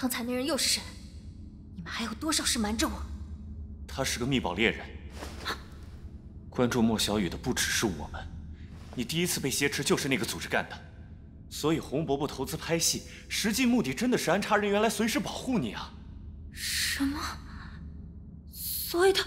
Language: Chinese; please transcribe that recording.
刚才那人又是谁？你们还有多少事瞒着我？他是个密宝猎人。关注莫小雨的不只是我们。你第一次被挟持就是那个组织干的，所以洪伯伯投资拍戏，实际目的真的是安插人员来随时保护你啊？什么？所以他。